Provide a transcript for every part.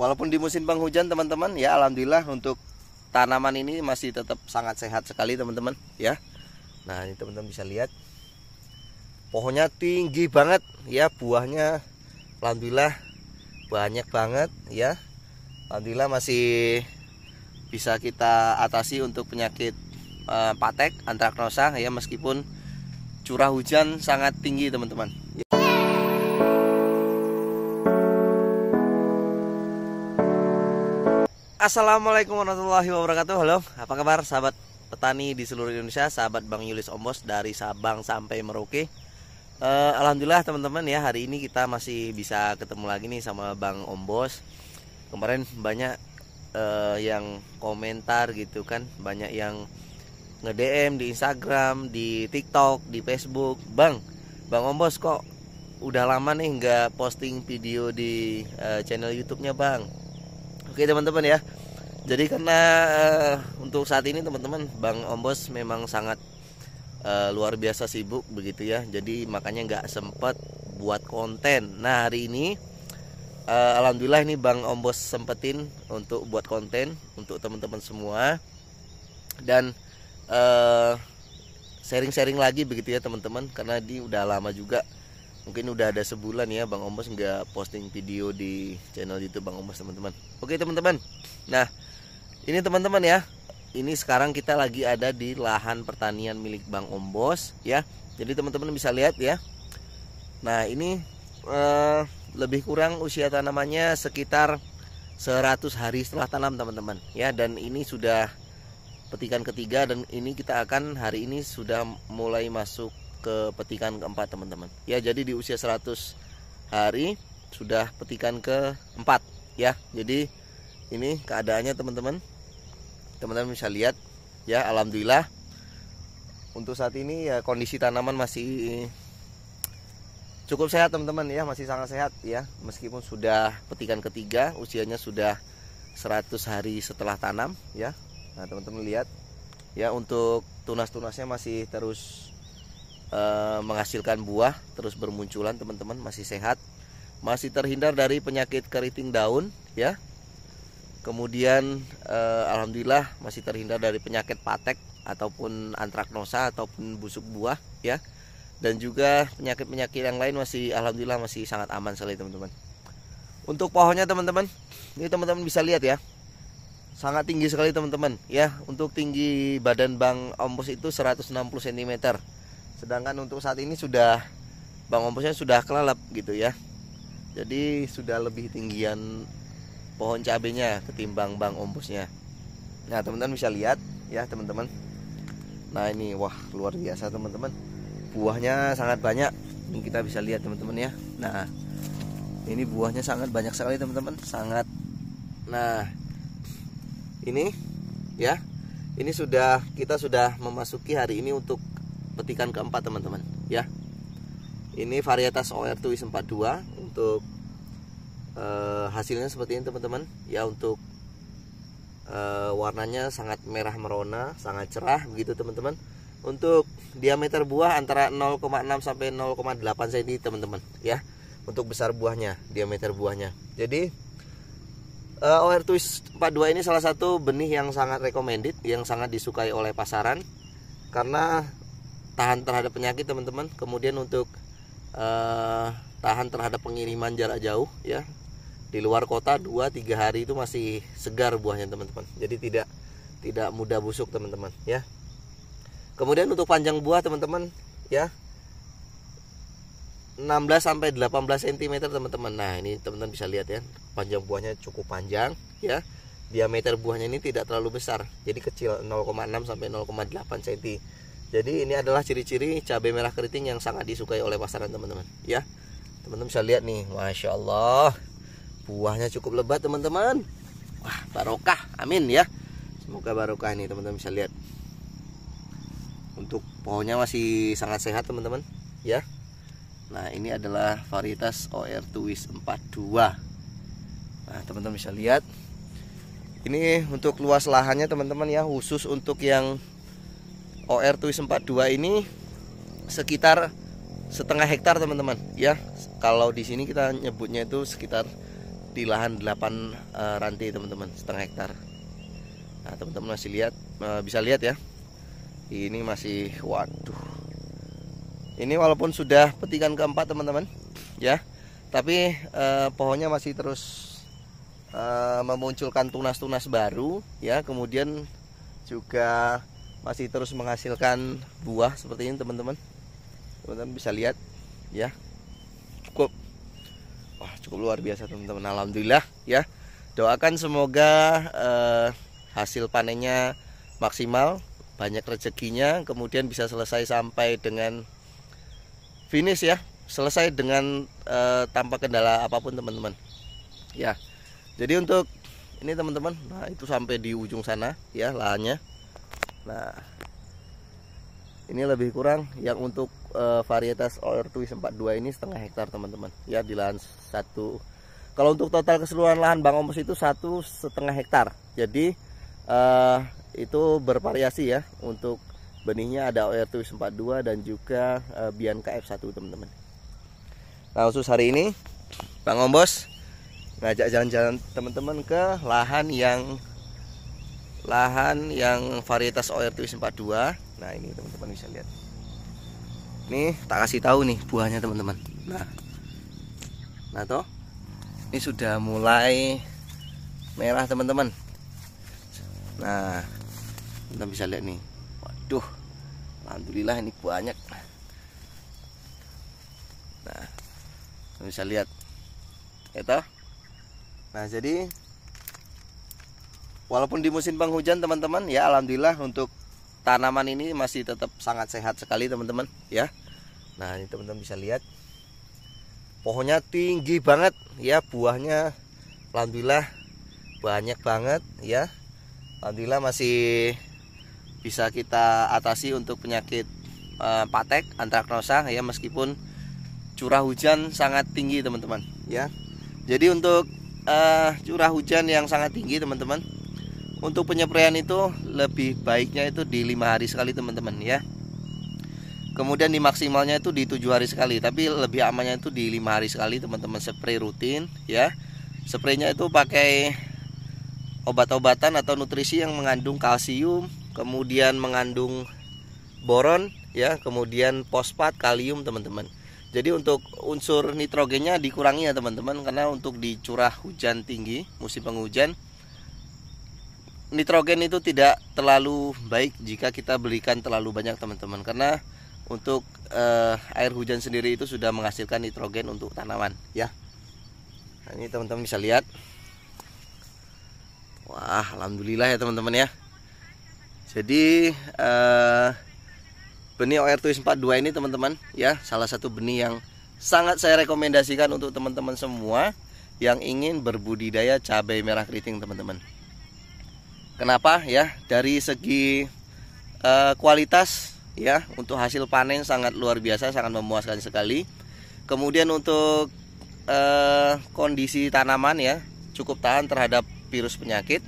walaupun di musim penghujan teman-teman ya alhamdulillah untuk tanaman ini masih tetap sangat sehat sekali teman-teman ya nah ini teman-teman bisa lihat pohonnya tinggi banget ya buahnya alhamdulillah banyak banget ya alhamdulillah masih bisa kita atasi untuk penyakit eh, patek antraknosa ya meskipun curah hujan sangat tinggi teman-teman Assalamualaikum warahmatullahi wabarakatuh Halo, apa kabar sahabat petani di seluruh Indonesia Sahabat Bang Yulis Ombos dari Sabang sampai Merauke uh, Alhamdulillah teman-teman ya Hari ini kita masih bisa ketemu lagi nih sama Bang Ombos Kemarin banyak uh, yang komentar gitu kan Banyak yang nge di Instagram, di TikTok, di Facebook Bang, Bang Ombos kok udah lama nih nggak posting video di uh, channel YouTube-nya Bang Oke teman-teman ya. Jadi karena uh, untuk saat ini teman-teman Bang Ombos memang sangat uh, luar biasa sibuk begitu ya. Jadi makanya nggak sempat buat konten. Nah hari ini uh, alhamdulillah ini Bang Ombos sempetin untuk buat konten untuk teman-teman semua dan sharing-sharing uh, sharing -sharing lagi begitu ya teman-teman karena ini udah lama juga mungkin udah ada sebulan ya Bang Omos nggak posting video di channel YouTube Bang Omos teman-teman. Oke teman-teman. Nah ini teman-teman ya. Ini sekarang kita lagi ada di lahan pertanian milik Bang Ombos ya. Jadi teman-teman bisa lihat ya. Nah ini eh, lebih kurang usia tanamannya sekitar 100 hari setelah tanam teman-teman ya. Dan ini sudah petikan ketiga dan ini kita akan hari ini sudah mulai masuk ke petikan keempat teman-teman ya jadi di usia 100 hari sudah petikan keempat ya jadi ini keadaannya teman-teman teman-teman bisa lihat ya alhamdulillah untuk saat ini ya kondisi tanaman masih cukup sehat teman-teman ya masih sangat sehat ya meskipun sudah petikan ketiga usianya sudah 100 hari setelah tanam ya nah teman-teman lihat ya untuk tunas-tunasnya masih terus Eh, menghasilkan buah terus bermunculan teman-teman masih sehat masih terhindar dari penyakit keriting daun ya kemudian e, alhamdulillah masih terhindar dari penyakit patek ataupun antraknosa ataupun busuk buah ya dan juga penyakit-penyakit yang lain masih alhamdulillah masih sangat aman sekali teman-teman untuk pohonnya teman-teman ini teman-teman bisa lihat ya sangat tinggi sekali teman-teman ya untuk tinggi badan Bang Ompos itu 160 cm sedangkan untuk saat ini sudah bang omposnya sudah kelelep gitu ya jadi sudah lebih tinggian pohon cabenya ketimbang bang omposnya nah teman-teman bisa lihat ya teman-teman nah ini wah luar biasa teman-teman buahnya sangat banyak ini kita bisa lihat teman-teman ya nah ini buahnya sangat banyak sekali teman-teman sangat nah ini ya ini sudah kita sudah memasuki hari ini untuk petikan keempat teman-teman ya ini varietas OR2 42 untuk e, hasilnya seperti ini teman-teman ya untuk e, warnanya sangat merah merona sangat cerah begitu teman-teman untuk diameter buah antara 0,6 sampai 0,8 cm teman-teman ya untuk besar buahnya diameter buahnya jadi uh, OR Twist 42 ini salah satu benih yang sangat recommended yang sangat disukai oleh pasaran karena tahan terhadap penyakit teman-teman kemudian untuk uh, tahan terhadap pengiriman jarak jauh ya di luar kota 2-3 hari itu masih segar buahnya teman-teman jadi tidak tidak mudah busuk teman-teman ya kemudian untuk panjang buah teman-teman ya 16 sampai 18 cm teman-teman nah ini teman-teman bisa lihat ya panjang buahnya cukup panjang ya diameter buahnya ini tidak terlalu besar jadi kecil 0,6 sampai 0,8 cm jadi ini adalah ciri-ciri cabai merah keriting yang sangat disukai oleh pasaran teman-teman ya. Teman-teman bisa lihat nih, Masya Allah Buahnya cukup lebat teman-teman Wah barokah, amin ya Semoga barokah ini teman-teman bisa lihat Untuk pohonnya masih sangat sehat teman-teman ya. Nah ini adalah varietas OR Twist 42 Nah teman-teman bisa lihat Ini untuk luas lahannya teman-teman ya Khusus untuk yang OR Twis 42 ini sekitar setengah hektar teman-teman ya kalau di sini kita nyebutnya itu sekitar di lahan 8 uh, eh, rantai teman-teman setengah hektar nah teman-teman masih lihat uh, bisa lihat ya ini masih waduh ini walaupun sudah petikan keempat teman-teman ya tapi uh, pohonnya masih terus uh, memunculkan tunas-tunas baru ya kemudian juga masih terus menghasilkan buah seperti ini teman-teman teman-teman bisa lihat ya cukup wah cukup luar biasa teman-teman alhamdulillah ya doakan semoga eh, hasil panennya maksimal banyak rezekinya kemudian bisa selesai sampai dengan finish ya selesai dengan eh, tanpa kendala apapun teman-teman ya jadi untuk ini teman-teman nah itu sampai di ujung sana ya lahannya Nah, ini lebih kurang yang untuk uh, varietas OR Twist 42 ini setengah hektar teman-teman. Ya di lahan satu. Kalau untuk total keseluruhan lahan Bang Omus itu satu setengah hektar. Jadi uh, itu bervariasi ya untuk benihnya ada OR Twist 42 dan juga uh, eh, Bianca F1 teman-teman. Nah khusus hari ini Bang Ombos ngajak jalan-jalan teman-teman ke lahan yang lahan yang varietas OR 42 nah ini teman-teman bisa lihat ini tak kasih tahu nih buahnya teman-teman nah nah toh ini sudah mulai merah teman-teman nah kita bisa lihat nih waduh alhamdulillah ini banyak nah bisa lihat itu ya, nah jadi walaupun di musim penghujan teman-teman ya alhamdulillah untuk tanaman ini masih tetap sangat sehat sekali teman-teman ya nah ini teman-teman bisa lihat pohonnya tinggi banget ya buahnya alhamdulillah banyak banget ya alhamdulillah masih bisa kita atasi untuk penyakit eh, patek antraknosa ya meskipun curah hujan sangat tinggi teman-teman ya jadi untuk eh, curah hujan yang sangat tinggi teman-teman untuk penyemprotan itu lebih baiknya itu di lima hari sekali teman-teman ya kemudian di maksimalnya itu di tujuh hari sekali tapi lebih amannya itu di lima hari sekali teman-teman spray rutin ya spraynya itu pakai obat-obatan atau nutrisi yang mengandung kalsium kemudian mengandung boron ya kemudian fosfat kalium teman-teman jadi untuk unsur nitrogennya dikurangi ya teman-teman karena untuk di curah hujan tinggi musim penghujan nitrogen itu tidak terlalu baik jika kita belikan terlalu banyak teman-teman karena untuk uh, air hujan sendiri itu sudah menghasilkan nitrogen untuk tanaman ya nah, ini teman-teman bisa lihat wah alhamdulillah ya teman-teman ya jadi uh, benih OR242 ini teman-teman ya salah satu benih yang sangat saya rekomendasikan untuk teman-teman semua yang ingin berbudidaya cabai merah keriting teman-teman Kenapa ya? Dari segi uh, kualitas ya untuk hasil panen sangat luar biasa, sangat memuaskan sekali. Kemudian untuk uh, kondisi tanaman ya cukup tahan terhadap virus penyakit,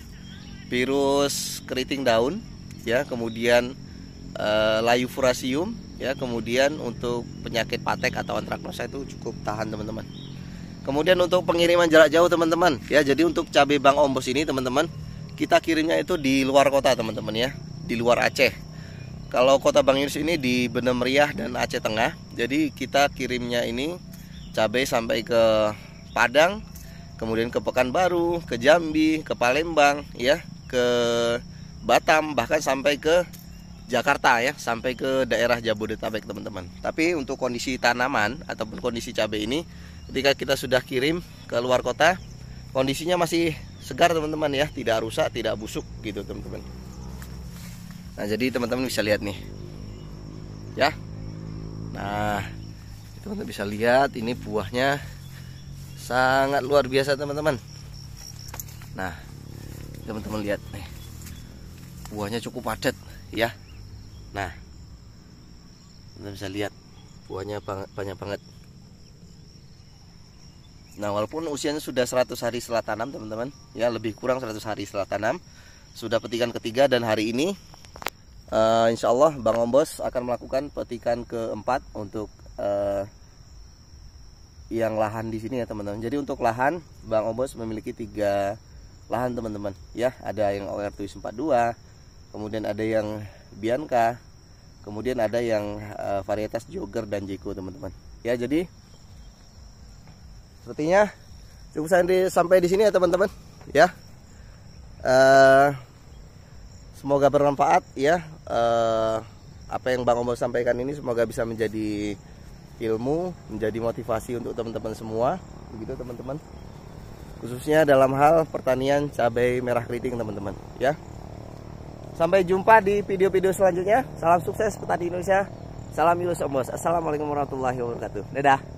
virus keriting daun ya, kemudian uh, layu furasium ya, kemudian untuk penyakit patek atau antraknosa itu cukup tahan teman-teman. Kemudian untuk pengiriman jarak jauh teman-teman ya, jadi untuk cabai Bang Ombos ini teman-teman kita kirimnya itu di luar kota teman-teman ya di luar Aceh kalau kota Bang Yus ini di Benem Meriah dan Aceh Tengah jadi kita kirimnya ini cabai sampai ke Padang kemudian ke Pekanbaru ke Jambi ke Palembang ya ke Batam bahkan sampai ke Jakarta ya sampai ke daerah Jabodetabek teman-teman tapi untuk kondisi tanaman ataupun kondisi cabai ini ketika kita sudah kirim ke luar kota kondisinya masih segar teman-teman ya tidak rusak tidak busuk gitu teman-teman nah jadi teman-teman bisa lihat nih ya nah teman-teman bisa lihat ini buahnya sangat luar biasa teman-teman nah teman-teman lihat nih buahnya cukup padat ya nah teman, -teman bisa lihat buahnya banyak banget Nah, walaupun usianya sudah 100 hari setelah tanam, teman-teman, ya lebih kurang 100 hari setelah tanam, sudah petikan ketiga dan hari ini uh, insya Allah Bang Ombos akan melakukan petikan keempat untuk uh, yang lahan di sini ya teman-teman. Jadi untuk lahan Bang Ombos memiliki tiga lahan teman-teman. Ya, ada yang OR 242 kemudian ada yang Bianca, kemudian ada yang uh, varietas Jogger dan Jeko teman-teman. Ya, jadi sepertinya cukup sampai di sini ya teman-teman ya eh semoga bermanfaat ya eh apa yang Bang Omo sampaikan ini semoga bisa menjadi ilmu menjadi motivasi untuk teman-teman semua begitu teman-teman khususnya dalam hal pertanian cabai merah keriting teman-teman ya sampai jumpa di video-video selanjutnya salam sukses petani Indonesia salam ilus ombos assalamualaikum warahmatullahi wabarakatuh dadah